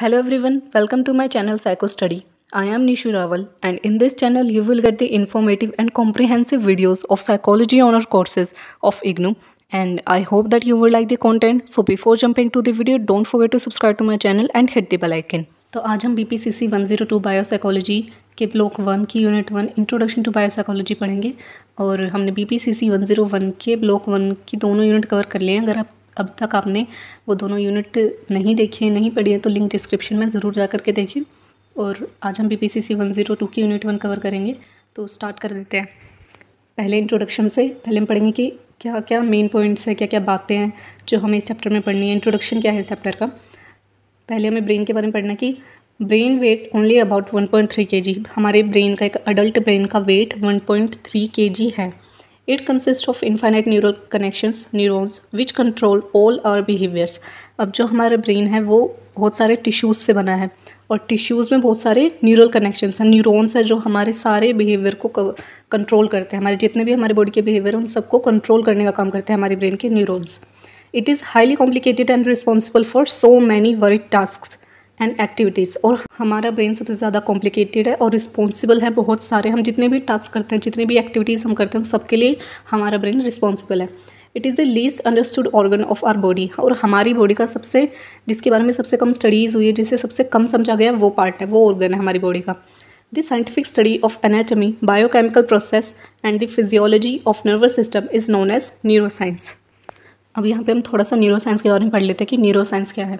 Hello everyone, welcome to my channel Psycho Study. I am Nishu Rawal and in this channel you will get the informative and comprehensive videos of psychology honor courses of IGNU and I hope that you will like the content. So before jumping to the video, don't forget to subscribe to my channel and hit the bell icon. तो आज हम B P C C one zero two biopsychology के block one की unit one introduction to biopsychology पढ़ेंगे और हमने B P C C one zero one के block one की दोनों यूनिट कवर कर लिए हैं अगर आप अब तक आपने वो दोनों यूनिट नहीं देखे नहीं पढ़ी है तो लिंक डिस्क्रिप्शन में ज़रूर जा करके देखें और आज हम B P C C one zero two की यूनिट वन कवर करेंगे तो स्टार्ट कर देते हैं पहले इंट्रोडक्शन से पहले हम पढ़ेंगे कि क्या क्या मेन पॉइंट्स हैं क्या क्या बातें हैं जो हमें इस चैप्टर में पढ़नी है इंट्रोडक्शन क्या है इस चैप्टर का पहले हमें ब्रेन के बारे में पढ़ना कि brain weight only about one point three K G हमारे ब्रेन का एक अडल्ट ब्रेन का weight one point three K G है it consist of infinite neural connections neurons which control all our behaviours अब जो हमारा ब्रेन है वो बहुत सारे टिश्यूज़ से बना है और टिश्यूज़ में बहुत सारे न्यूरल कनेक्शंस हैं न्यूरॉन्स हैं जो हमारे सारे बिहेवियर को कंट्रोल करते हैं हमारे जितने भी हमारे बॉडी के बिहेवियर उन सबको कंट्रोल करने का काम करते हैं हमारे ब्रेन के neurons it is highly complicated and responsible for so many varied task and activities और हमारा ब्रेन सबसे ज़्यादा कॉम्प्लिकेटेड है और रिस्पॉन्सिबल है बहुत सारे हम जितने भी टास्क करते हैं जितने भी एक्टिविटीज़ हम करते हैं सबके लिए हमारा ब्रेन रिस्पॉन्सिबल है it is the least understood organ of our body और हमारी बॉडी का सबसे जिसके बारे में सबसे कम स्टडीज़ हुई है जिसे सबसे कम समझा गया वो पार्ट है वो ऑर्गन है हमारी बॉडी का the scientific study of anatomy biochemical process and the physiology of nervous system is known as neuroscience अब यहाँ पे हम थोड़ा सा न्यूरोसाइंस के बारे में पढ़ लेते हैं कि न्यूरोसाइंस क्या है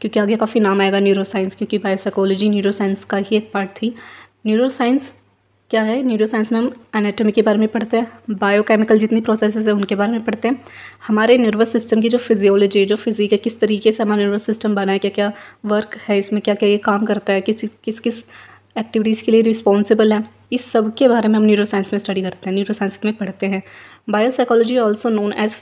क्योंकि आगे काफ़ी नाम आएगा न्यूरो साइंस क्योंकि बायोसाइकोलॉजी न्यूरो साइंस का ही एक पार्ट थी न्यूरो साइंस क्या है न्यूरो साइंस में हम एनाटॉमी के बारे में पढ़ते हैं बायोकेमिकल जितनी प्रोसेसेस हैं उनके बारे में पढ़ते हैं हमारे नर्वस सिस्टम की जो फिजियोलॉजी जो फिजिक है किस तरीके से हमारा नर्वस सिस्टम बना है क्या क्या वर्क है इसमें क्या क्या ये काम करता है किस किस किस एक्टिविटीज़ के लिए रिस्पॉन्सिबल है इस सब के बारे में हम न्यूरोसाइंस में स्टडी करते हैं न्यूरोसाइंस में पढ़ते हैं biopsychology also known as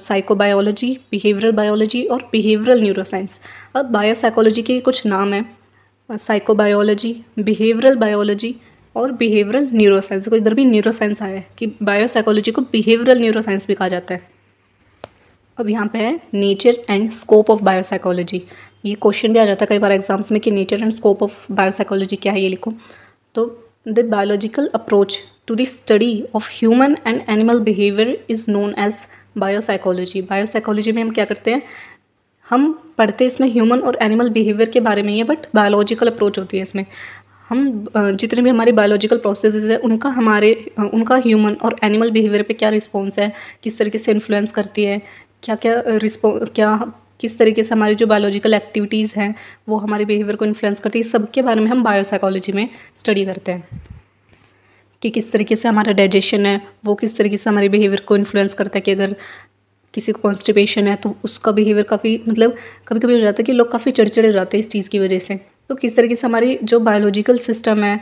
psychobiology behavioural biology और बिहेवियरल न्यूरोसाइंस अब बायोसाइकोलॉजी के कुछ नाम हैं साइकोबायोलॉजी बिहेवियरल बायोलॉजी और बिहेवियरल न्यूरोसाइंस को इधर भी न्यूरोसाइंस आया है कि बायोसाइकोलॉजी को बिहेवियरल न्यूरोसाइंस भी कहा जाता है अब यहाँ पे है nature and scope of biopsychology ये क्वेश्चन भी आ जाता है कई बार एग्जाम्स में कि nature and scope of biopsychology क्या है ये लिखो तो the biological approach to the study of human and animal behaviour is known as biopsychology biopsychology में हम क्या करते हैं हम पढ़ते इसमें ह्यूमन और एनिमल बिहेवियर के बारे में ही है बट बायोलॉजिकल अप्रोच होती है इसमें हम जितने भी हमारे बायोलॉजिकल प्रोसेस हैं उनका हमारे उनका ह्यूमन और एनिमल बिहेवियर पे क्या रिस्पॉन्स है किस तरीके से इन्फ्लुएंस करती है क्या क्या रिस्पॉन्स क्या किस तरीके से हमारी जो बायोलॉजिकल एक्टिविटीज़ हैं वो हमारे बिहेवियर को इन्फ्लुएंस करती है इस सब के बारे में हम बायोसाइकोलॉजी में स्टडी करते हैं कि किस तरीके से हमारा डाइजेशन है वो किस तरीके से हमारे बिहेवियर को इन्फ्लुएंस करता है कि अगर किसी को कॉन्स्टिपेशन है तो उसका बिहेवियर काफ़ी मतलब कभी कभी हो जाता है कि लोग काफ़ी चिड़चिड़े रहते हैं इस चीज़ की वजह से तो किस तरीके से हमारी जो बायोलॉजिकल सिस्टम है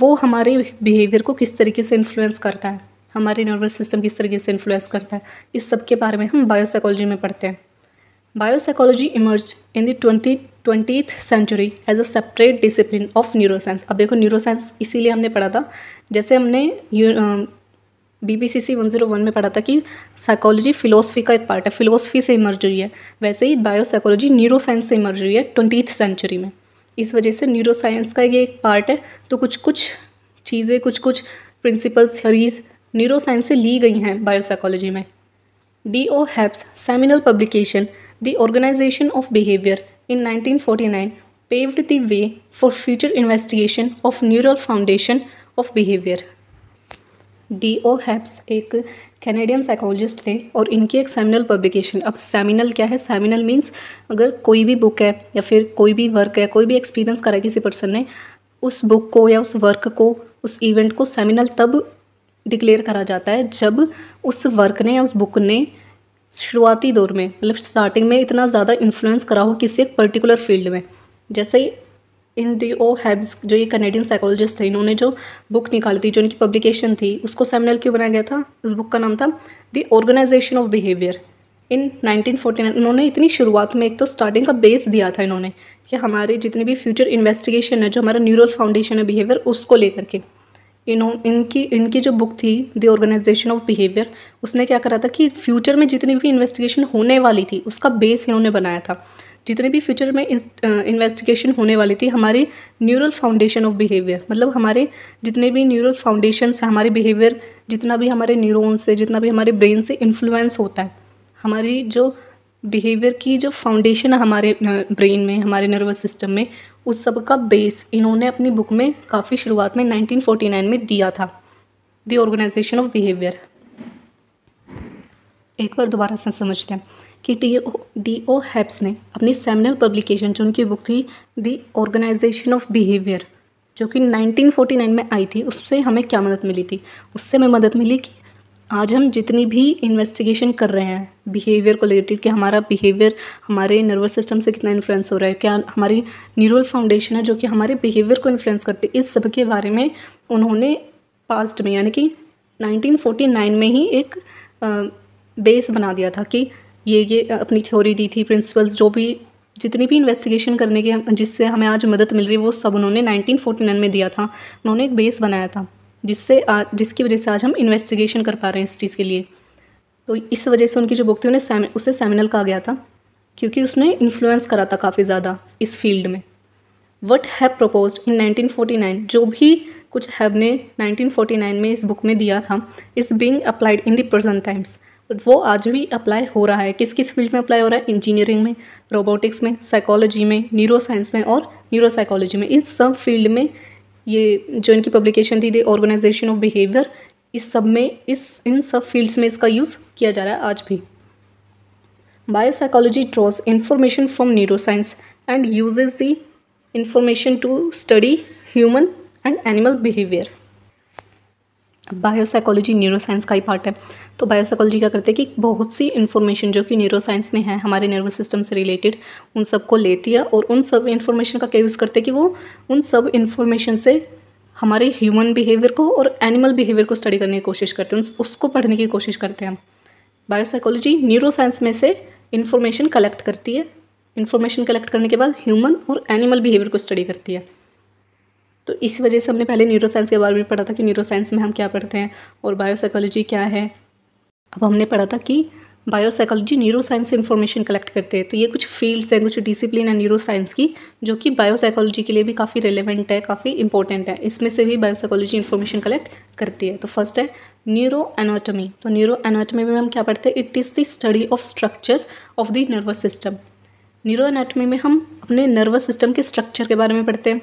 वो हमारे बिहेवियर को किस तरीके से इन्फ्लुएंस करता है हमारे नर्वस सिस्टम किस तरीके से इन्फ्लुएंस करता है इस सब के बारे में हम बायोसाइकोलॉजी में पढ़ते हैं biopsychology emerge in the twenty twenty century as a separate discipline of neuroscience अब देखो न्यूरोसाइंस इसीलिए हमने पढ़ा था जैसे हमने B B C C one zero one में पढ़ा था कि साइकोलॉजी फिलोसफी का एक पार्ट है फिलोसफी से इमर्ज हुई है वैसे ही बायोसाइकोलॉजी न्यूरोसाइंस से इमर्ज हुई है ट्वेंटीथ सेंचुरी में इस वजह से न्यूरोसाइंस का ये एक पार्ट है तो कुछ कुछ चीज़ें कुछ कुछ प्रिंसिपल्स थरीज न्यूरोसाइंस से ली गई हैं बायोसाइकोलॉजी में D O Hebb's seminal publication The organization of behavior in 1949 paved the way for future investigation of neural foundation of behavior. D O Hebb's एक कैनेडियन साइकोलॉजिस्ट थे और इनकी एक सेमिनल पब्लिकेशन अब सेमिनल क्या है सेमिनल मीन्स अगर कोई भी बुक है या फिर कोई भी वर्क है कोई भी एक्सपीरियंस करा किसी पर्सन ने उस बुक को या उस वर्क को उस इवेंट को सेमिनल तब डिक्लेयर करा जाता है जब उस वर्क ने या उस बुक ने शुरुआती दौर में मतलब स्टार्टिंग में इतना ज़्यादा इन्फ्लुएंस करा हो किसी एक पर्टिकुलर फील्ड में जैसे इन डी ओ हैब्स जो ये कनेडियन साइकोलॉजिस्ट थे इन्होंने जो बुक निकाली थी जो इनकी पब्लिकेशन थी उसको सेमिनल क्यों बनाया गया था उस बुक का नाम था the organisation of behaviour in 1949 उन्होंने इतनी शुरुआत में एक तो स्टार्टिंग का बेस दिया था इन्होंने कि हमारे जितनी भी फ्यूचर इन्वेस्टिगेशन है जो हमारा न्यूरल फाउंडेशन है बिहेवियर उसको लेकर के इन्हों इनकी इनकी जो बुक थी द ऑर्गेनाइजेशन ऑफ बिहेवियर उसने क्या करा था कि फ्यूचर में जितनी भी इन्वेस्टिगेशन होने वाली थी उसका बेस इन्होंने बनाया था जितने भी फ्यूचर में इन्वेस्टिगेशन होने वाली थी हमारे न्यूरल फाउंडेशन ऑफ बिहेवियर मतलब हमारे जितने भी न्यूरल फाउंडेशन है हमारे बिहेवियर जितना भी हमारे न्यूरोन से जितना भी हमारे ब्रेन से इन्फ्लुएंस होता है हमारी जो बिहेवियर की जो फाउंडेशन है हमारे ब्रेन में हमारे नर्वस सिस्टम में उस सब का बेस इन्होंने अपनी बुक में काफ़ी शुरुआत में 1949 में दिया था द ऑर्गेनाइजेशन ऑफ बिहेवियर एक बार दोबारा से समझते हैं कि D O D O Hebb's ने अपनी सेमिनल पब्लिकेशन जो उनकी बुक थी दी ऑर्गेनाइजेशन ऑफ बिहेवियर जो कि 1949 में आई थी उससे हमें क्या मदद मिली थी उससे हमें मदद मिली कि आज हम जितनी भी इन्वेस्टिगेशन कर रहे हैं बिहेवियर को रिलेटेड कि हमारा बिहेवियर हमारे नर्वस सिस्टम से कितना इन्फ्लुएंस हो रहा है क्या हमारी न्यूरल फाउंडेशन है जो कि हमारे बिहेवियर को इन्फ्लुएंस करती इस सब के बारे में उन्होंने पास्ट में यानी कि 1949 में ही एक बेस बना दिया था कि ये ये अपनी थ्योरी दी थी प्रिंसिपल्स जो भी जितनी भी इन्वेस्टिगेशन करने के जिससे हमें आज मदद मिल रही है वो सब उन्होंने 1949 में दिया था उन्होंने एक बेस बनाया था जिससे जिसकी वजह से आज हम इन्वेस्टिगेशन कर पा रहे हैं इस चीज़ के लिए तो इस वजह से उनकी जो बुक थी उन्हें सेम, उसे सेमिनल कहा गया था क्योंकि उसने इन्फ्लुएंस करा था काफ़ी ज़्यादा इस फील्ड में वट हैव प्रपोज इन 1949 जो भी कुछ हैब ने 1949 में इस बुक में दिया था is being applied in the present times वो आज भी अप्लाई हो रहा है किस किस फील्ड में अप्लाई हो रहा है इंजीनियरिंग में रोबोटिक्स में साइकोलॉजी में न्यूरो साइंस में और न्यूरो साइकोलॉजी में इस सब फील्ड में ये जो इनकी पब्लिकेशन थी द ऑर्गेनाइजेशन ऑफ बिहेवियर इस सब में इस इन सब फील्ड्स में इसका यूज़ किया जा रहा है आज भी biopsychology draws information from neuroscience and uses the information to study human and animal behaviour biopsychology neuroscience का ही पार्ट है तो बायोसाइकोलॉजी क्या करते हैं कि बहुत सी इन्फॉर्मेशन जो कि न्यूरोसाइंस में है हमारे नर्वस सिस्टम से रिलेटेड उन सबको लेती है और उन सब इन्फॉर्मेशन का क्या यूज़ करते हैं कि वो उन सब इन्फॉर्मेशन से हमारे ह्यूमन बिहेवियर को और एनिमल बिहेवियर को स्टडी करने की कोशिश करते हैं उसको पढ़ने की कोशिश करते हैं हम बायोसाइकोलॉजी न्यूरोसाइंस में से इन्फॉर्मेशन कलेक्ट करती है इन्फॉर्मेशन कलेक्ट करने के बाद ह्यूमन और एनिमल बिहेवियर को स्टडी करती है तो इस वजह से हमने पहले न्यूरो साइंस के बारे में पढ़ा था कि न्यूरो साइंस में हम क्या पढ़ते हैं और बायोसाइकोलॉजी क्या है अब हमने पढ़ा था कि बायोसाइकोलॉजी न्यूरो साइंस से इन्फॉर्मेशन कलेक्ट करते हैं तो ये कुछ फील्ड्स हैं कुछ डिसिप्लिन है न्यूरो साइंस की जो कि बायोसाइकोलॉजी के लिए भी काफ़ी रिलेवेंट है काफ़ी इंपॉर्टेंट है इसमें से भी बायोसाइकोलॉजी इन्फॉर्मेशन कलेक्ट करती है तो फर्स्ट है न्यूरो एनाटॉमी तो न्यूरो एनाटॉमी में हम क्या पढ़ते हैं it is the study of structure of the nervous system neuroanatomy में हम अपने नर्वस सिस्टम के स्ट्रक्चर के बारे में पढ़ते हैं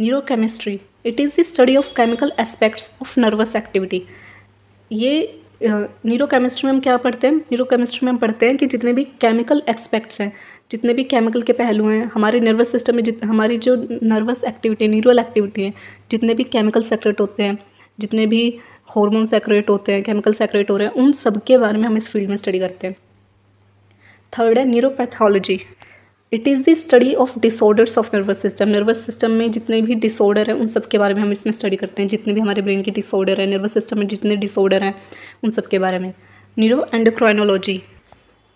neurochemistry it is the study of chemical aspects of nervous activity ये न्यूरोकेमिस्ट्री में हम क्या पढ़ते हैं न्यूरोकेमिस्ट्री में हम पढ़ते हैं कि जितने भी केमिकल एक्सपेक्ट्स हैं जितने भी केमिकल के पहलू हैं हमारे नर्वस सिस्टम में जित हमारी जो नर्वस एक्टिविटी न्यूरल एक्टिविटी है जितने भी केमिकल सेक्रेट होते हैं जितने भी हॉर्मोन सेक्रेट होते हैं केमिकल सेक्रेट हो रहे हैं उन सब के बारे में हम इस फील्ड में स्टडी करते हैं थर्ड है neuropathology it is the study of disorders of nervous system nervous system में जितने भी डिसऑर्डर हैं उन सब के बारे में हम इसमें स्टडी करते हैं जितने भी हमारे ब्रेन के डिसऑर्डर हैं नर्वस सिस्टम में जितने डिसऑर्डर हैं उन सब के बारे में न्यूरो एंडोक्राइनोलॉजी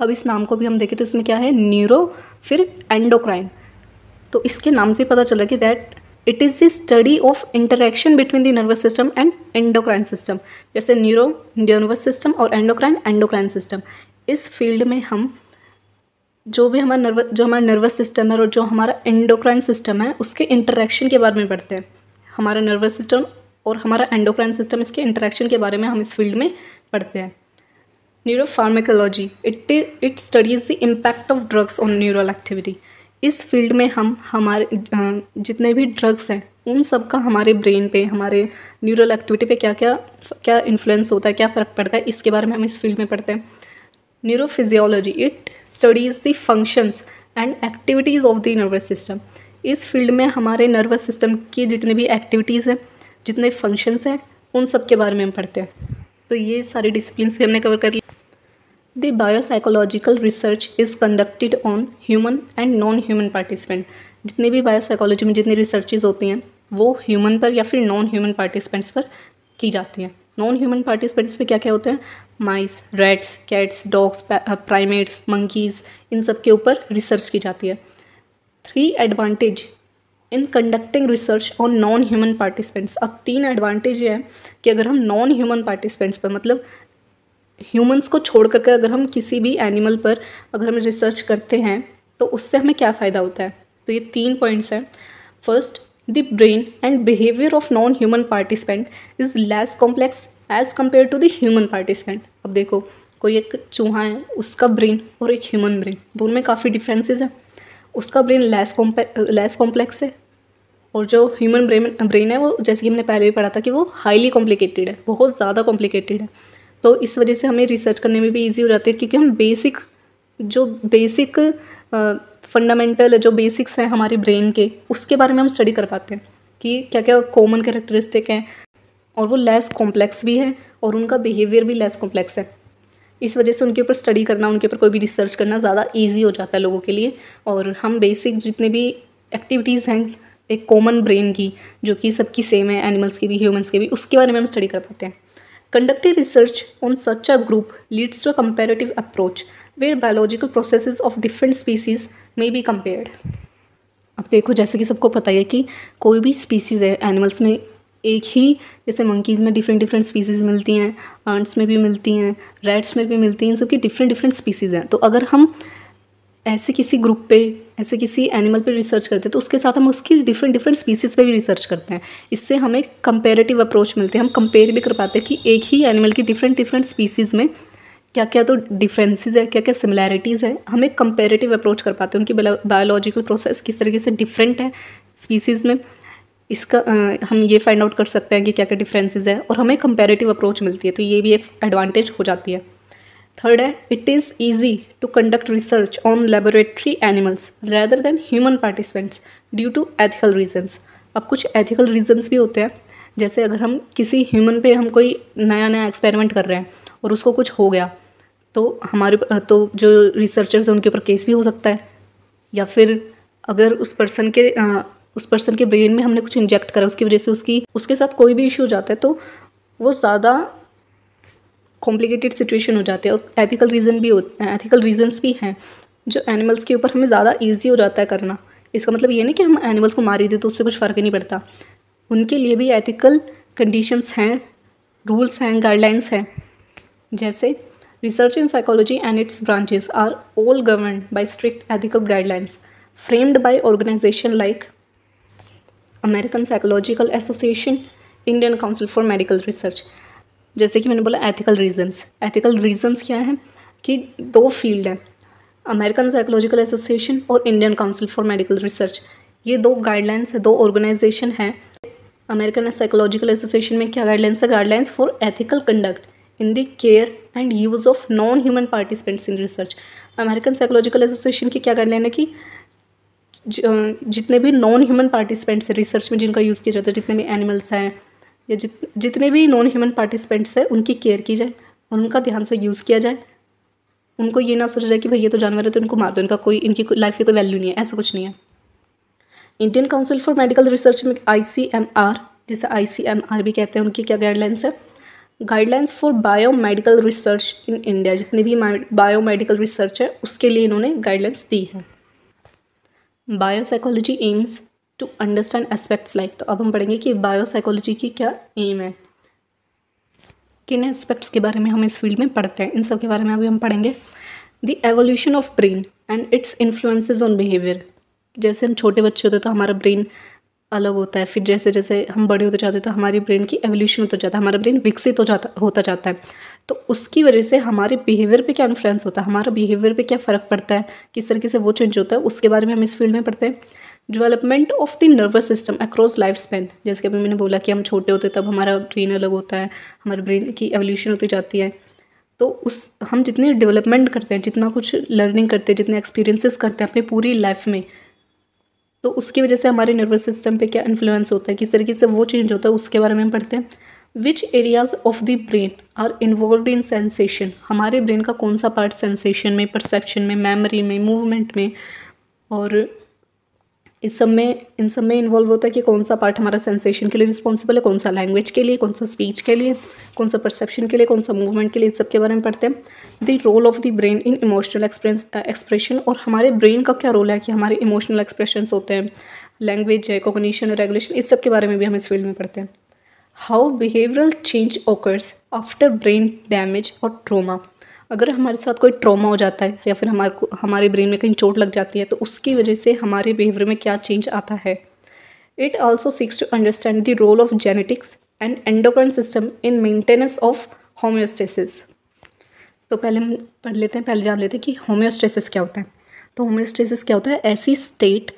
अब इस नाम को भी हम देखें तो इसमें क्या है न्यूरो फिर एंडोक्राइन तो इसके नाम से पता चला कि that it is the study of interaction between the nervous system and endocrine system जैसे न्यूरो नर्वस सिस्टम और एंडोक्राइन एंडोक्राइन सिस्टम इस फील्ड में हम जो भी हमारा नर्व जो हमारा नर्वस सिस्टम है और जो हमारा एंडोक्राइन सिस्टम है उसके इंटरेक्शन के बारे में पढ़ते हैं हमारा नर्वस सिस्टम और हमारा एंडोक्राइन सिस्टम इसके इंटरेक्शन के बारे में हम इस फील्ड में पढ़ते हैं neuropharmacology it it studies the impact of drugs on neural activity इस फील्ड में हम हमारे जितने भी ड्रग्स हैं उन सब का हमारे ब्रेन पे हमारे न्यूरल एक्टिविटी पे क्या क्या क्या इन्फ्लुएंस होता है क्या फ़र्क पड़ता है इसके बारे में हम इस फील्ड में पढ़ते हैं neurophysiology it studies the functions and activities of the nervous system इस फील्ड में हमारे नर्वस सिस्टम की जितने भी एक्टिविटीज़ हैं जितने फंक्शंस हैं उन सब के बारे में हम पढ़ते हैं तो ये सारी डिसिप्लिन भी हमने कवर कर ली the biopsychological research is conducted on human and non human participant जितने भी बायोसाइकोलॉजी में जितनी रिसर्चेज होती हैं वो ह्यूमन पर या फिर नॉन ह्यूमन पार्टिसिपेंट्स पर की जाती हैं नॉन ह्यूमन पार्टिसिपेंट्स पर क्या क्या होते हैं mice rats cats dogs primates monkeys इन सब के ऊपर रिसर्च की जाती है three advantage in conducting research on non human participants अब तीन एडवांटेज ये है कि अगर हम नॉन ह्यूमन पार्टिसिपेंट्स पर मतलब ह्यूमंस को छोड़ करके अगर हम किसी भी एनिमल पर अगर हम रिसर्च करते हैं तो उससे हमें क्या फ़ायदा होता है तो ये तीन पॉइंट्स हैं first the brain and behaviour of non human participant is less complex as compare to the human participant अब देखो कोई एक चूहा है उसका ब्रेन और एक ह्यूमन ब्रेन दोनों में काफ़ी डिफ्रेंसेज हैं उसका brain less comp less complex है और जो ह्यूमन ब्रेन ब्रेन है वो जैसे कि हमने पहले भी पढ़ा था कि वो हाईली कॉम्प्लिकेटेड है बहुत ज़्यादा कॉम्प्लिकेटेड है तो इस वजह से हमें रिसर्च करने में भी ईजी हो जाती है क्योंकि हम बेसिक जो बेसिक फंडामेंटल जो बेसिक्स हैं हमारे ब्रेन के उसके बारे में हम स्टडी कर पाते हैं कि क्या क्या कॉमन कैरेक्टरिस्टिक हैं और वो लेस कॉम्प्लेक्स भी है और उनका बिहेवियर भी लेस कॉम्प्लेक्स है इस वजह से उनके ऊपर स्टडी करना उनके ऊपर कोई भी रिसर्च करना ज़्यादा ईजी हो जाता है लोगों के लिए और हम बेसिक जितने भी एक्टिविटीज़ हैं एक कॉमन ब्रेन की जो कि सबकी सेम है एनिमल्स की भी ह्यूमंस की भी उसके बारे में हम स्टडी कर पाते हैं conductive research on such a group leads to a comparative approach where biological process of different species may be compared अब देखो जैसे कि सबको पता ही है कि कोई भी स्पीसीज़ है एनिमल्स में एक ही जैसे मंकीज़ में डिफरेंट डिफरेंट स्पीसीज़ मिलती हैं आंट्स में भी मिलती हैं रैट्स में भी मिलती हैं इन सबकी डिफरेंट डिफरेंट स्पीसीज़ हैं तो अगर हम ऐसे किसी ग्रुप पे ऐसे किसी एनिमल पे रिसर्च करते हैं तो उसके साथ हम उसकी डिफरेंट डिफरेंट स्पीसीज़ पे भी रिसर्च करते हैं इससे हमें कंपेरेटिव अप्रोच मिलते हैं हम कंपेयर भी कर पाते हैं कि एक ही एनिमल की डिफरेंट डिफरेंट स्पीसीज़ में क्या क्या तो डिफरेंसेस है क्या क्या सिमिलैरिटीज़ है हमें कंपेरेटिव अप्रोच कर पाते हैं उनकी बायोलॉजिकल प्रोसेस किस तरीके से डिफरेंट है स्पीसीज़ में इसका आ, हम ये फाइंड आउट कर सकते हैं कि क्या क्या डिफरेंसेस हैं और हमें कंपेरेटिव अप्रोच मिलती है तो ये भी एक एडवांटेज हो जाती है थर्ड है it is easy to conduct research on laboratory animals rather than human participants due to ethical reasons अब कुछ एथिकल रीजन्स भी होते हैं जैसे अगर हम किसी ह्यूमन पे हम कोई नया नया एक्सपेरिमेंट कर रहे हैं और उसको कुछ हो गया तो हमारे तो जो रिसर्चर्स हैं उनके ऊपर केस भी हो सकता है या फिर अगर उस पर्सन के उस पर्सन के ब्रेन में हमने कुछ इंजेक्ट करा उसकी वजह से उसकी उसके साथ कोई भी इशू हो जाता है तो वो ज़्यादा कॉम्प्लिकेटेड सिचुएशन हो जाते हैं और एथिकल रीज़न भी होते एथिकल रीज़न्स भी हैं जो एनिमल्स के ऊपर हमें ज़्यादा ईजी हो जाता है करना इसका मतलब ये नहीं कि हम एनिमल्स को मार ही दें तो उससे कुछ फ़र्क ही नहीं पड़ता उनके लिए भी एथिकल कंडीशंस हैं रूल्स हैं गाइडलाइंस हैं जैसे research in psychology and its branches are all govern by strict ethical guidelines framed by organisation like American Psychological Association Indian Council for Medical Research जैसे कि मैंने बोला एथिकल रीजंस एथिकल रीजंस क्या हैं कि दो फील्ड हैं अमेरिकन साइकोलॉजिकल एसोसिएशन और Indian Council for Medical Research ये दो गाइडलाइंस है दो ऑर्गेनाइजेशन है अमेरिकन साइकोलॉजिकल एसोसिएशन में क्या गाइडलाइंस है guidelines for ethical conduct in the care and use of non human participants in research American Psychological Association की क्या गाइडलाइन है कि जितने भी नॉन ह्यूमन पार्टिसिपेंट्स हैं रिसर्च में जिनका यूज़ किया जाता है जितने भी एनिमल्स हैं या जित जितने भी नॉन ह्यूमन पार्टिसिपेंट्स हैं उनकी केयर की जाए उनका ध्यान से यूज़ किया जाए उनको ये ना सोचा जाए कि भाई ये तो जानवर है तो उनको मार दो इनका कोई इनकी लाइफ की कोई वैल्यू नहीं है ऐसा कुछ नहीं है Indian Council for Medical Research में आई सी एम आर जिसे आई सी एम आर भी कहते हैं उनकी क्या गाइडलाइंस है guidelines for biomedical research in India जितनी भी बायो मेडिकल रिसर्च है उसके लिए इन्होंने गाइडलाइंस दी है biopsychology aims to understand aspects like तो अब हम पढ़ेंगे कि बायोसाइकोलॉजी की क्या एम है किन एस्पेक्ट्स के बारे में हम इस फील्ड में पढ़ते हैं इन सब के बारे में अभी हम पढ़ेंगे the evolution of brain and its influences on behaviour जैसे हम छोटे बच्चे होते तो हमारा ब्रेन अलग होता है फिर जैसे जैसे हम बड़े होते जाते हैं तो हमारी ब्रेन की एवोल्यूशन होता जाता है हमारा ब्रेन विकसित हो जाता होता जाता है तो उसकी वजह से हमारे बिहेवियर पे क्या इन्फ्लुएंस होता है हमारा बिहेवियर पे क्या फ़र्क पड़ता है किस तरीके से वो चेंज होता है उसके बारे में हम इस फील्ड में पढ़ते हैं development of the nervous system across life span जैसे कि अभी मैंने बोला कि हम छोटे होते तब हमारा ब्रेन अलग होता है हमारे ब्रेन की एवोल्यूशन होती जाती है तो उस हम जितनी डेवलपमेंट करते हैं जितना कुछ लर्निंग करते हैं जितने एक्सपीरियंसेस करते हैं अपनी पूरी लाइफ में तो उसकी वजह से हमारे नर्वस सिस्टम पे क्या इन्फ्लुएंस होता है किस तरीके से वो चेंज होता है उसके बारे में पढ़ते हैं which areas of the brain are involve in sensation हमारे ब्रेन का कौन सा पार्ट सेंसेशन में परसेप्शन में मेमोरी में मूवमेंट में और इस सब में इन सब में इन्वॉल्व होता है कि कौन सा पार्ट हमारा सेंसेशन के लिए रिस्पॉन्सिबल है कौन सा लैंग्वेज के लिए कौन सा स्पीच के लिए कौन सा परसेप्शन के लिए कौन सा मूवमेंट के लिए इन सब के बारे में पढ़ते हैं the role of the brain in emotional expression और हमारे ब्रेन का क्या रोल है कि हमारे इमोशनल एक्सप्रेशन होते हैं लैंग्वेज है कोगनीशन रेगुलेशन इस सब के बारे में भी हम इस फील्ड में पढ़ते हैं how behavioural change occurs after brain damage और ट्रोमा अगर हमारे साथ कोई ट्रॉमा हो जाता है या फिर हमारे को हमारे ब्रेन में कहीं चोट लग जाती है तो उसकी वजह से हमारे बिहेवियर में क्या चेंज आता है it also seeks to understand the role of genetics and endocrine system in maintenance of homeostasis तो पहले हम पढ़ लेते हैं पहले जान लेते हैं कि होम्योस्टेसिस क्या होता है तो होम्योस्टेसिस क्या होता है ऐसी स्टेट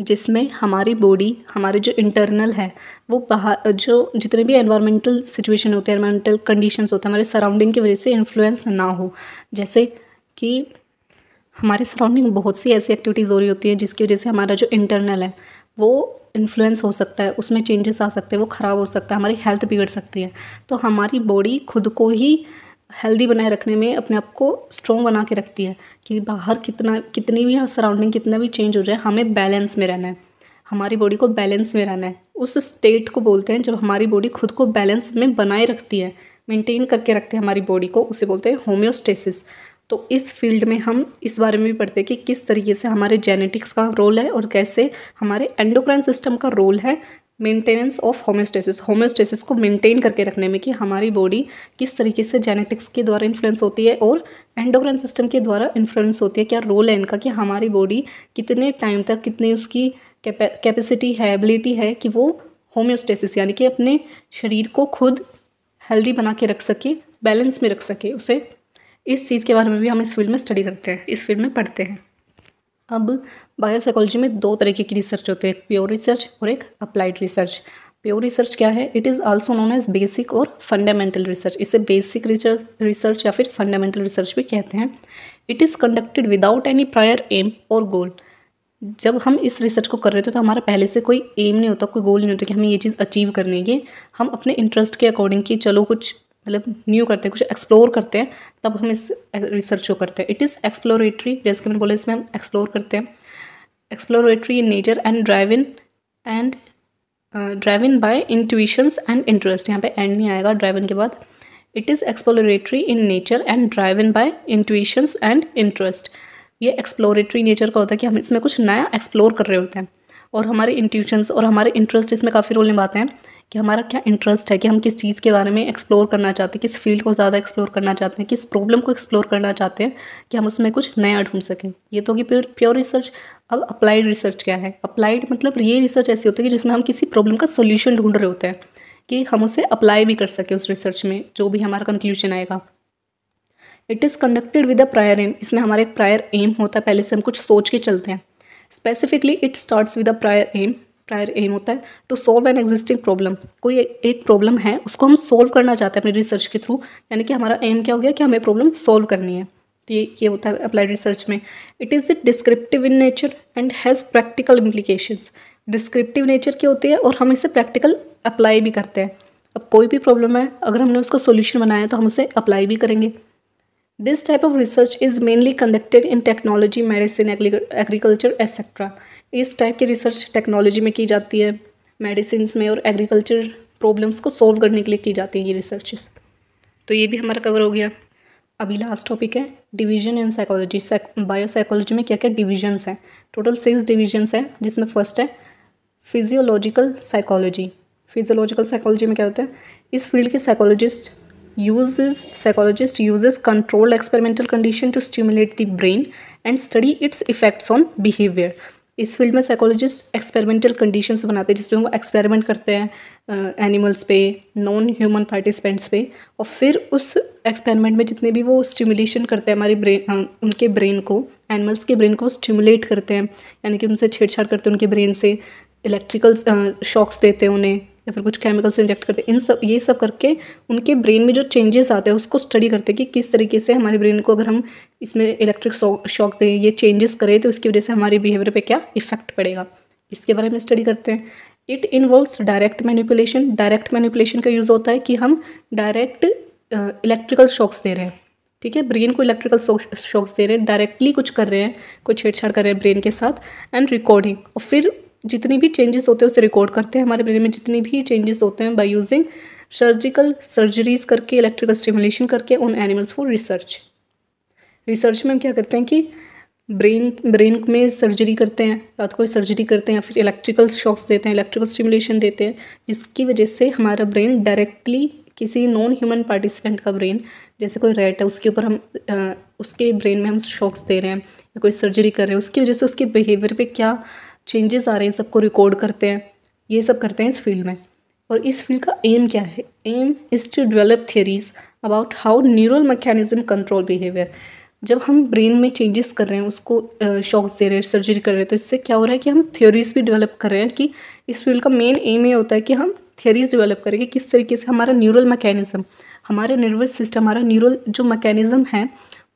जिसमें हमारी बॉडी हमारे जो इंटरनल है वो बाहर जो जितने भी एनवायरमेंटल सिचुएशन होते हैं एनवायरमेंटल कंडीशंस होते हैं हमारे सराउंडिंग की वजह से इन्फ्लुएंस ना हो जैसे कि हमारे सराउंडिंग बहुत सी ऐसी एक्टिविटीज़ हो रही होती हैं जिसकी वजह से हमारा जो इंटरनल है वो इन्फ्लुएंस हो सकता है उसमें चेंजेस आ सकते हैं वो ख़राब हो सकता है हमारी हेल्थ बिगड़ सकती है तो हमारी बॉडी खुद को ही हेल्दी बनाए रखने में अपने आप को स्ट्रॉन्ग बना के रखती है कि बाहर कितना कितनी भी सराउंडिंग कितना भी चेंज हो जाए हमें बैलेंस में रहना है हमारी बॉडी को बैलेंस में रहना है उस स्टेट को बोलते हैं जब हमारी बॉडी खुद को बैलेंस में बनाए रखती है मेंटेन करके रखते हैं हमारी बॉडी को उसे बोलते हैं होम्योस्टेसिस तो इस फील्ड में हम इस बारे में भी पढ़ते हैं कि किस तरीके से हमारे जेनेटिक्स का रोल है और कैसे हमारे एंडोक्राइन सिस्टम का रोल है मेंटेनेंस ऑफ होम्योस्टेसिस होम्योस्टेसिस को मेंटेन करके रखने में कि हमारी बॉडी किस तरीके से जेनेटिक्स के द्वारा इन्फ्लुएंस होती है और एंडोक्राइन सिस्टम के द्वारा इन्फ्लुएंस होती है क्या रोल है इनका कि हमारी बॉडी कितने टाइम तक कितने उसकी कैपेसिटी है एबिलिटी है कि वो होम्योस्टेसिस यानी कि अपने शरीर को खुद हेल्दी बना के रख सके बैलेंस में रख सके उसे इस चीज़ के बारे में भी हम इस फील्ड में स्टडी करते हैं इस फील्ड में पढ़ते हैं अब बायोसाइकोलॉजी में दो तरीके की रिसर्च होती है एक प्योर रिसर्च और एक अप्लाइड रिसर्च प्योर रिसर्च क्या है it is also known as basic और फंडामेंटल रिसर्च इसे बेसिक रिसर्च रिसर्च या फिर फंडामेंटल रिसर्च भी कहते हैं it is conducted without any prior aim और गोल जब हम इस रिसर्च को कर रहे थे तो हमारा पहले से कोई एम नहीं होता कोई गोल नहीं होता कि हमें ये चीज़ अचीव करनी है हम अपने इंटरेस्ट के अकॉर्डिंग कि चलो कुछ मतलब न्यू करते हैं कुछ एक्सप्लोर करते हैं तब हम इस रिसर्च को करते हैं इट इज़ एक्सप्लोरेटरी जैसे कि मैंने बोला इसमें हम एक्सप्लोर करते हैं exploratory in nature and drive in and drive in by intuitions and interest यहाँ पे एंड नहीं आएगा ड्राइव इन के बाद it is exploratory in nature and drive in by intuitions and interest ये एक्सप्लोरेटरी नेचर का होता है कि हम इसमें कुछ नया एक्सप्लोर कर रहे होते हैं और हमारे इंट्यूशंस और हमारे इंटरेस्ट इसमें काफ़ी रोल निभाते हैं कि हमारा क्या इंटरेस्ट है कि हम किस चीज़ के बारे में एक्सप्लोर करना चाहते हैं किस फील्ड को ज़्यादा एक्सप्लोर करना चाहते हैं किस प्रॉब्लम को एक्सप्लोर करना चाहते हैं कि हम उसमें कुछ नया ढूंढ सकें ये तो कि प्योर प्योर रिसर्च अब अप्लाइड रिसर्च क्या है अप्लाइड मतलब ये रिसर्च ऐसी होती है कि जिसमें हम किसी प्रॉब्लम का सोल्यूशन ढूंढ रहे होते हैं कि हम उसे अप्लाई भी कर सकें उस रिसर्च में जो भी हमारा कंक्लूजन आएगा it is conducted with a prior aim इसमें हमारा एक प्रायर एम होता है पहले से हम कुछ सोच के चलते हैं specifically it starts with a prior aim prior aim होता है to solve an existing problem कोई एक प्रॉब्लम है उसको हम सॉल्व करना चाहते हैं अपने रिसर्च के थ्रू यानी कि हमारा एम क्या हो गया कि हमें प्रॉब्लम सॉल्व करनी है तो ये ये होता है अप्लाइड रिसर्च में it is the descriptive in nature and has practical implications descriptive nature की होती है और हम इसे प्रैक्टिकल अप्लाई भी करते हैं अब कोई भी प्रॉब्लम है अगर हमने उसका सोल्यूशन बनाया तो हम उसे अप्लाई भी करेंगे this type of research is mainly conducted in technology medicine agriculture etcetera इस टाइप की रिसर्च टेक्नोलॉजी में की जाती है मेडिसिन में और एग्रीकल्चर प्रॉब्लम्स को सॉल्व करने के लिए की जाती है ये रिसर्चेस तो ये भी हमारा कवर हो गया अभी लास्ट टॉपिक है डिवीजन इन साइकोलॉजी बायोसाइकोलॉजी में क्या क्या डिवीजन्स हैं टोटल सिक्स डिवीजन्स हैं जिसमें फर्स्ट है फिजियोलॉजिकल साइकोलॉजी फिजियोलॉजिकल साइकोलॉजी में क्या होता है इस फील्ड के psychologist use psychologist uses controlled experimental condition to stimulate the brain and study its effects on behaviour इस फील्ड में साइकोलॉजिस्ट एक्सपेरिमेंटल कंडीशंस बनाते हैं जिसमें वो एक्सपेरिमेंट करते हैं एनिमल्स पे नॉन ह्यूमन पार्टिसिपेंट्स पे और फिर उस एक्सपेरिमेंट में जितने भी वो स्टिमुलेशन करते हैं हमारे ब्रेन उनके ब्रेन को एनिमल्स के ब्रेन को स्टिमुलेट करते हैं यानी कि उनसे छेड़छाड़ करते हैं उनके ब्रेन से इलेक्ट्रिकल शॉक्स देते हैं उन्हें या फिर कुछ केमिकल्स इंजेक्ट करते इन सब ये सब करके उनके ब्रेन में जो चेंजेस आते हैं उसको स्टडी करते हैं कि किस तरीके से हमारे ब्रेन को अगर हम इसमें इलेक्ट्रिक शॉक दें ये चेंजेस करें तो उसकी वजह से हमारे बिहेवियर पर क्या इफेक्ट पड़ेगा इसके बारे में स्टडी करते हैं it involves direct manipulation direct manipulation का यूज़ होता है कि हम डायरेक्ट इलेक्ट्रिकल शॉक्स दे रहे हैं ठीक है ब्रेन को इलेक्ट्रिकल शॉक्स दे रहे हैं डायरेक्टली कुछ कर रहे हैं कुछ छेड़छाड़ कर रहे हैं ब्रेन के साथ एंड रिकॉर्डिंग और फिर जितनी भी चेंजेस होते हैं उसे रिकॉर्ड करते हैं हमारे ब्रेन में जितने भी चेंजेस होते हैं बाई यूजिंग सर्जिकल सर्जरीज करके इलेक्ट्रिकल स्टिमुलेशन करके on animals for research research में हम क्या करते हैं कि ब्रेन ब्रेन में सर्जरी करते हैं रात को सर्जरी करते हैं या फिर इलेक्ट्रिकल शॉक्स देते हैं इलेक्ट्रिकल स्टिमुलेशन देते हैं जिसकी वजह से हमारा ब्रेन डायरेक्टली किसी नॉन ह्यूमन पार्टिसिपेंट का ब्रेन जैसे कोई रेट है उसके ऊपर हम आ, उसके ब्रेन में हम शॉक्स दे रहे हैं या कोई सर्जरी कर रहे हैं उसकी वजह से उसके बिहेवियर पे क्या चेंजेस आ रहे हैं सबको रिकॉर्ड करते हैं ये सब करते हैं इस फील्ड में और इस फील्ड का एम क्या है aim is to develop theories about how neural mechanism control behaviour जब हम ब्रेन में चेंजेस कर रहे हैं उसको शॉक दे रहे हैं सर्जरी कर रहे हैं तो इससे क्या हो रहा है कि हम थियोरीज भी डेवलप कर रहे हैं कि इस फील्ड का मेन एम ये होता है कि हम थियोरीज डेवलप करें कि किस तरीके से हमारा न्यूरल मैकेनिज़्म हमारे नर्वस सिस्टम हमारा न्यूरल जो मैकेनिज़्म है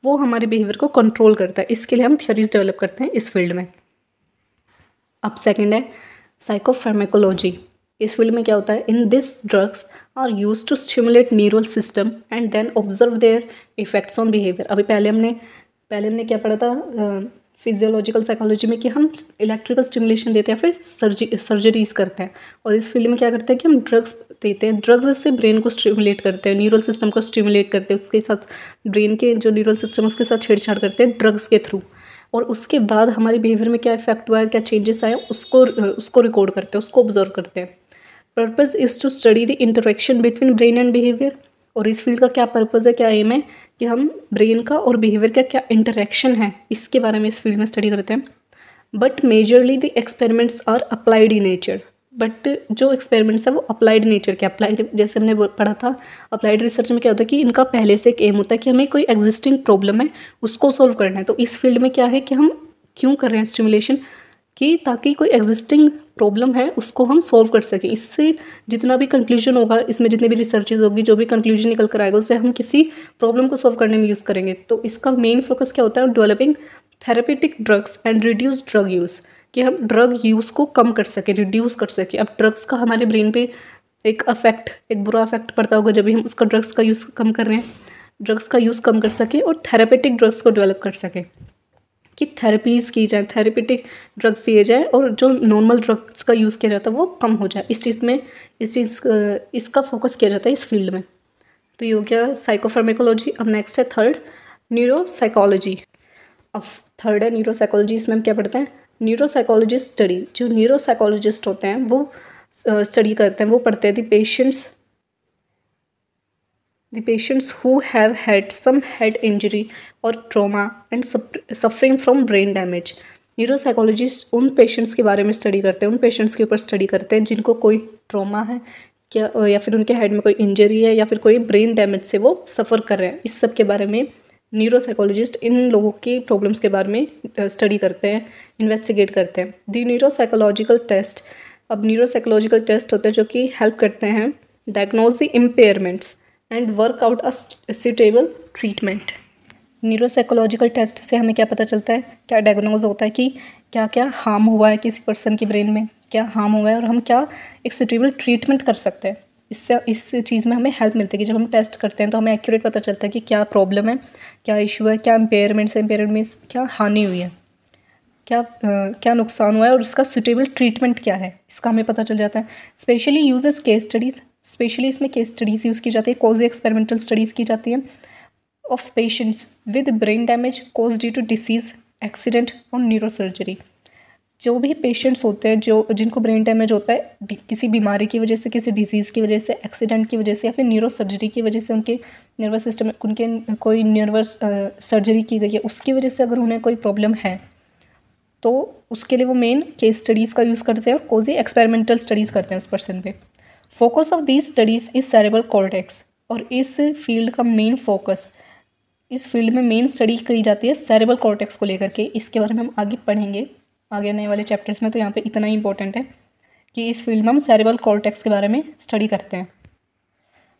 वो हमारे बिहेवियर को कंट्रोल करता है इसके लिए हम थ्योरीज डेवलप करते हैं इस फील्ड में अब सेकेंड है साइकोफार्मेकोलॉजी इस फील्ड में क्या होता है in this drugs are use to stimulate neural system and then observe their effects on behaviour अभी पहले हमने पहले हमने क्या पढ़ा था फिजियोलॉजिकल साइकोलॉजी में कि हम इलेक्ट्रिकल स्टिमुलेशन देते हैं फिर सर्जी सर्जरीज करते हैं और इस फील्ड में क्या करते हैं कि हम ड्रग्स देते हैं ड्रग्स से ब्रेन को स्टिमुलेट करते हैं न्यूरल सिस्टम को स्टिमुलेट करते हैं उसके साथ ब्रेन के जो न्यूरल सिस्टम उसके साथ छेड़छाड़ करते हैं ड्रग्स के थ्रू और उसके बाद हमारे बिहेवियर में क्या इफेक्ट हुआ है क्या चेंजेस आए उसको उसको रिकॉर्ड करते हैं उसको ऑब्जर्व करते हैं purpose is to study the interaction between brain and behaviour और इस फील्ड का क्या पर्पज़ है क्या एम है कि हम ब्रेन का और बिहेवियर का क्या इंटरेक्शन है इसके बारे में इस फील्ड में स्टडी करते हैं but majorly the experiments are applied in nature but जो एक्सपेरिमेंट्स है वो अप्लाइड नेचर के अप्लाइड जैसे हमने पढ़ा था अप्लाइड रिसर्च में क्या होता है कि इनका पहले से एक एम होता है कि हमें कोई एग्जिस्टिंग प्रॉब्लम है उसको सॉल्व करना है तो इस फील्ड में क्या है कि हम क्यों कर रहे हैं स्टिमुलेशन कि ताकि कोई एग्जिस्टिंग प्रॉब्लम है उसको हम सॉल्व कर सकें इससे जितना भी कंक्लूजन होगा इसमें जितनी भी रिसर्चेज होगी जो भी कंक्लूजन निकल कर आएगा उसे हम किसी प्रॉब्लम को सॉल्व करने में यूज़ करेंगे तो इसका मेन फोकस क्या होता है developing therapeutic drugs and reduce drug use कि हम ड्रग यूज़ को कम कर सकें रिड्यूस कर सकें अब ड्रग्स का हमारे ब्रेन पे एक अफेक्ट एक बुरा अफेक्ट पड़ता होगा जब भी हम उसका ड्रग्स का यूज़ कम कर रहे हैं ड्रग्स का यूज़ कम कर सकें और थेरापेटिक ड्रग्स को डेवलप कर सकें कि थेरेपीज़ की जाए थेरेपेटिक ड्रग्स दिए जाए और जो नॉर्मल ड्रग्स का यूज़ किया जाता है वो कम हो जाए इस चीज़ में इस चीज़ इसका फोकस किया जाता है इस फील्ड में तो ये हो गया साइकोफार्मेकोलॉजी अब नेक्स्ट है थर्ड न्यूरोसाइकोलॉजी अब थर्ड है न्यूरोसाइकोलॉजी इसमें हम क्या पढ़ते हैं न्यूरोसाइकोलॉजिस्ट स्टडी जो न्यूरोसाइकोलॉजिस्ट होते हैं वो स्टडी करते हैं वो पढ़ते हैं the patients the patients who have had some head injury और trauma and suffering from brain damage neuropsychologist उन पेशेंट्स के बारे में स्टडी करते हैं उन पेशेंट्स के ऊपर स्टडी करते हैं जिनको कोई ट्रोमा है क्या या फिर उनके हेड में कोई इंजरी है या फिर कोई ब्रेन डैमेज से वो सफ़र कर रहे हैं इस सब के बारे में न्यूरोसाइकोलॉजिस्ट इन लोगों की प्रॉब्लम्स के बारे में स्टडी करते हैं इन्वेस्टिगेट करते हैं दी न्यूरोसाइकोलॉजिकल टेस्ट अब न्यूरोसाइकोलॉजिकल टेस्ट होते हैं जो कि हेल्प करते हैं diagnose the impairments and work out a suitable treatment neuropsychological test से हमें क्या पता चलता है क्या डायग्नोज होता है कि क्या क्या हार्म हुआ है किसी पर्सन की ब्रेन में क्या हार्म हुआ है और हम क्या एक सूटेबल ट्रीटमेंट कर सकते हैं इससे इस चीज़ में हमें हेल्प मिलती है कि जब हम टेस्ट करते हैं तो हमें एक्यूरेट पता चलता है कि क्या प्रॉब्लम है क्या इशू है क्या इम्पेयरमेंट्स है इम्पेयरमेंट मीन्स क्या हानि हुई है क्या आ, क्या नुकसान हुआ है और इसका सुटेबल ट्रीटमेंट क्या है इसका हमें पता चल जाता है specially uses case studies specially इसमें केस स्टडीज़ यूज़ की जाती है कोज एक्सपेरिमेंटल स्टडीज़ की जाती है of patients with brain damage cause due to disease accident और न्यूरोसर्जरी जो भी पेशेंट्स होते हैं जो जिनको ब्रेन डैमेज होता है किसी बीमारी की वजह से किसी डिजीज़ की वजह से एक्सीडेंट की वजह से या फिर न्यूरो सर्जरी की वजह से उनके नर्वस सिस्टम उनके कोई नर्वस सर्जरी की गई है उसकी वजह से अगर उन्हें कोई प्रॉब्लम है तो उसके लिए वो मेन केस स्टडीज़ का यूज़ करते हैं और कोजी एक्सपेरिमेंटल स्टडीज़ करते हैं उस पर्सन पे focus of these studies is cerebral cortex और इस फील्ड का मेन फोकस इस फील्ड में मेन स्टडी करी जाती है सेरेबल कॉर्टेक्स को लेकर के इसके बारे में हम आगे पढ़ेंगे आगे आने वाले चैप्टर्स में तो यहाँ पे इतना ही इंपॉर्टेंट है कि इस फील्ड में हम सेरेबल कॉर्टेक्स के बारे में स्टडी करते हैं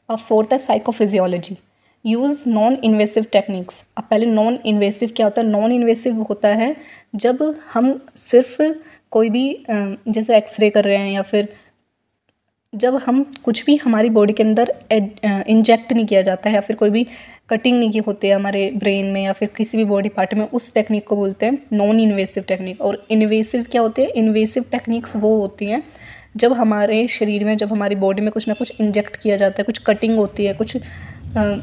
अब फोर्थ है psychophysiology use non invasive techniques अब पहले नॉन इन्वेसिव क्या होता है नॉन इन्वेसिव होता है जब हम सिर्फ कोई भी जैसे एक्सरे कर रहे हैं या फिर जब हम कुछ भी हमारी बॉडी के अंदर इंजेक्ट नहीं किया जाता है या फिर कोई भी कटिंग नहीं की होती है हमारे ब्रेन में या फिर किसी भी बॉडी पार्ट में उस टेक्निक को बोलते हैं नॉन इन्वेसिव टेक्निक और इन्वेसिव क्या होते हैं इन्वेसिव टेक्निक्स वो होती हैं जब हमारे शरीर में जब हमारी बॉडी में कुछ ना कुछ इंजेक्ट किया जाता है कुछ कटिंग होती है कुछ आ,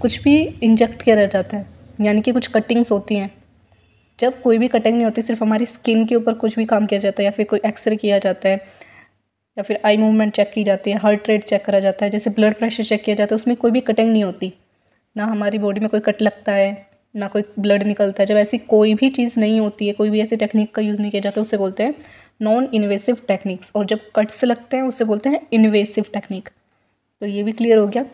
कुछ भी इंजेक्ट किया जाता है यानी कि कुछ कटिंग्स होती हैं जब कोई भी कटिंग नहीं होती सिर्फ हमारी स्किन के ऊपर कुछ भी काम किया जाता है या फिर कोई एक्सरे किया जाता है या फिर आई मूवमेंट चेक की जाती है हार्ट रेट चेक करा जाता है जैसे ब्लड प्रेशर चेक किया जाता है उसमें कोई भी कटिंग नहीं होती ना हमारी बॉडी में कोई कट लगता है ना कोई ब्लड निकलता है जब ऐसी कोई भी चीज़ नहीं होती है कोई भी ऐसी टेक्निक का यूज़ नहीं किया जाता उसे बोलते हैं नॉन इन्वेसिव टेक्निक्स और जब कट्स लगते हैं उससे बोलते हैं इन्वेसिव टेक्निक तो ये भी क्लियर हो गया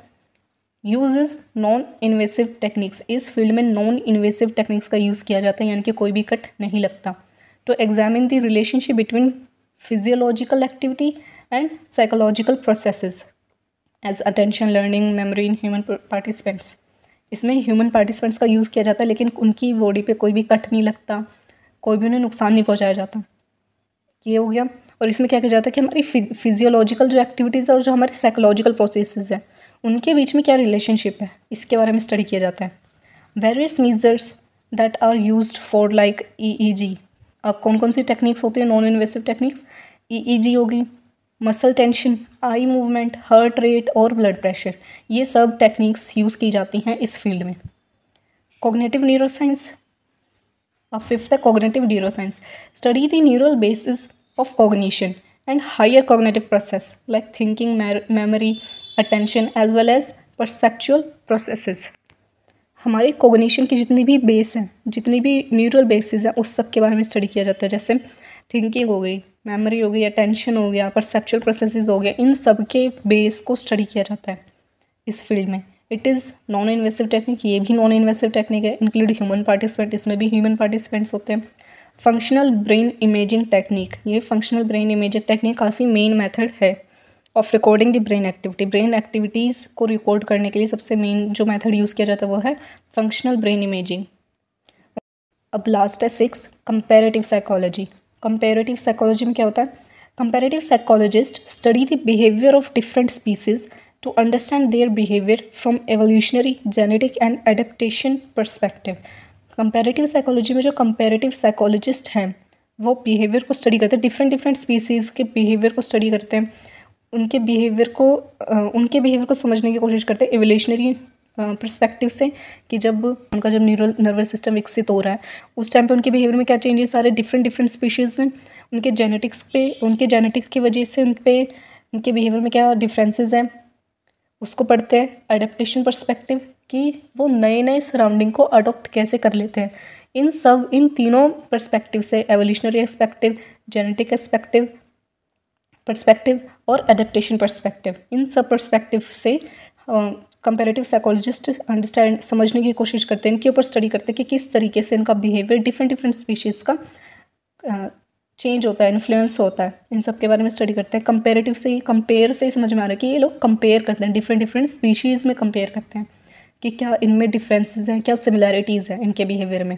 use is non invasive techniques इस फील्ड में नॉन इन्वेसिव टेक्निक्स का यूज़ किया जाता है यानी कि कोई भी कट नहीं लगता to examine the relationship between physiological activity and psychological processes as attention learning memory in human participants इसमें ह्यूमन पार्टिसिपेंट्स का यूज़ किया जाता है लेकिन उनकी बॉडी पे कोई भी कट नहीं लगता कोई भी उन्हें नुकसान नहीं पहुंचाया जाता ये हो गया और इसमें क्या किया जाता है कि हमारी फिजियोलॉजिकल जो एक्टिविटीज़ है और जो हमारे साइकोलॉजिकल प्रोसेसेस हैं उनके बीच में क्या रिलेशनशिप है इसके बारे में स्टडी किया जाता है various measures that are used for like E E G कौन कौन सी टेक्निक्स होती हैं नॉन इन्वेसिव टेक्निक्स ईईजी होगी muscle tension eye movement heart rate और ब्लड प्रेशर ये सब टेक्निक्स यूज़ की जाती हैं इस फील्ड में कॉग्नेटिव न्यूरोसाइंस अब फिफ्थ है cognitive neuroscience study the neural basis of cognition and higher cognitive process like thinking memory attention as well as perceptual processes हमारे कोगनीशन की जितनी भी बेस हैं जितनी भी न्यूरल बेसिस हैं उस सब के बारे में स्टडी किया जाता है जैसे थिंकिंग हो गई मेमोरी हो गई अटेंशन हो गया परसेप्चुअल प्रोसेसेस हो गया इन सब के बेस को स्टडी किया जाता है इस फील्ड में it is non invasive technique ये भी नॉन इन्वेसिव टेक्निक है इंक्लूड ह्यूमन पार्टिसिपेंट इसमें भी ह्यूमन पार्टिसिपेंट्स होते हैं फंक्शनल ब्रेन इमेजिंग टेक्निक ये फंक्शनल ब्रेन इमेजिंग टेक्निक काफ़ी मेन मेथड है of recording the brain activity brain activities को रिकॉर्ड करने के लिए सबसे मेन जो मेथड यूज़ किया जाता है वो है फंक्शनल ब्रेन इमेजिंग अब लास्ट है six comparative psychology comparative psychology में क्या होता है comparative psychologist study the behaviour of different species to understand their behaviour from evolutionary genetic and adaptation perspective comparative psychology में जो कंपेरेटिव साइकोलॉजिस्ट हैं वो बिहेवियर को स्टडी करते हैं डिफरेंट डिफरेंट स्पीसीज़ के बिहेवियर को स्टडी करते हैं उनके बिहेवियर को उनके बिहेवियर को समझने की कोशिश करते हैं एवोल्यूशनरी परस्पेक्टिव से कि जब उनका जब न्यूरल नर्वस सिस्टम विकसित हो रहा है उस टाइम पे उनके बिहेवियर में क्या चेंजेस आ रहे हैं डिफरेंट डिफरेंट स्पीशीज़ में उनके जेनेटिक्स पे उनके जेनेटिक्स की वजह से उन पर उनके बिहेवियर में क्या डिफरेंसेस हैं उसको पढ़ते हैं अडेप्टेशन परस्पेक्टिव कि वो नए नए सराउंडिंग को अडोप्ट कैसे कर लेते हैं इन सब इन तीनों परस्पेक्टिव से evolutionary perspective genetic perspective perspective और अडेप्टेशन पर्सपेक्टिव इन सब पर्सपेक्टिव से कंपेरेटिव साइकोलॉजिस्ट अंडरस्टैंड समझने की कोशिश करते हैं इनके ऊपर स्टडी करते हैं कि किस तरीके से इनका बिहेवियर डिफरेंट डिफरेंट स्पीशीज़ का चेंज होता है इन्फ्लुएंस होता है इन सब के बारे में स्टडी करते हैं कंपेरेटिव से ही कंपेयर से ही समझ में आ रहा है कि ये लोग कंपेयर करते हैं डिफरेंट डिफरेंट स्पीशीज़ में कंपेयर करते हैं कि क्या इनमें डिफरेंसेस हैं क्या सिमिलैरिटीज़ हैं इनके बिहेवियर में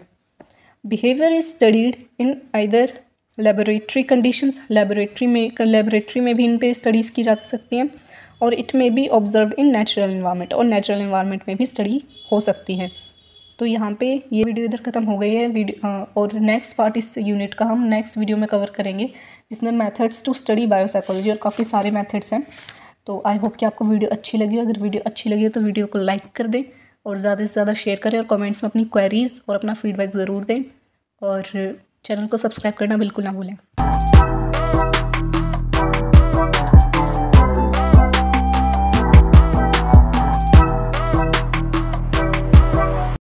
behaviour is studied in either laboratory conditions laboratory में लेबोरेटरी में भी इन पर स्टडीज़ की जा सकती हैं और it may be observe in natural environment और नेचुरल इन्वायरमेंट में भी स्टडी हो सकती है तो यहाँ पे ये वीडियो इधर ख़त्म हो गई है वीडियो और नेक्स्ट पार्ट इस यूनिट का हम नेक्स्ट वीडियो में कवर करेंगे जिसमें मेथड्स टू स्टडी बायोसाइकोलॉजी और काफ़ी सारे मेथड्स हैं तो आई होप कि आपको वीडियो अच्छी लगी हो अगर वीडियो अच्छी लगी हो तो वीडियो को लाइक कर दें और ज़्यादा से ज़्यादा शेयर करें और कमेंट्स में अपनी क्वेरीज़ और अपना फीडबैक ज़रूर दें और चैनल को सब्सक्राइब करना बिल्कुल ना भूलें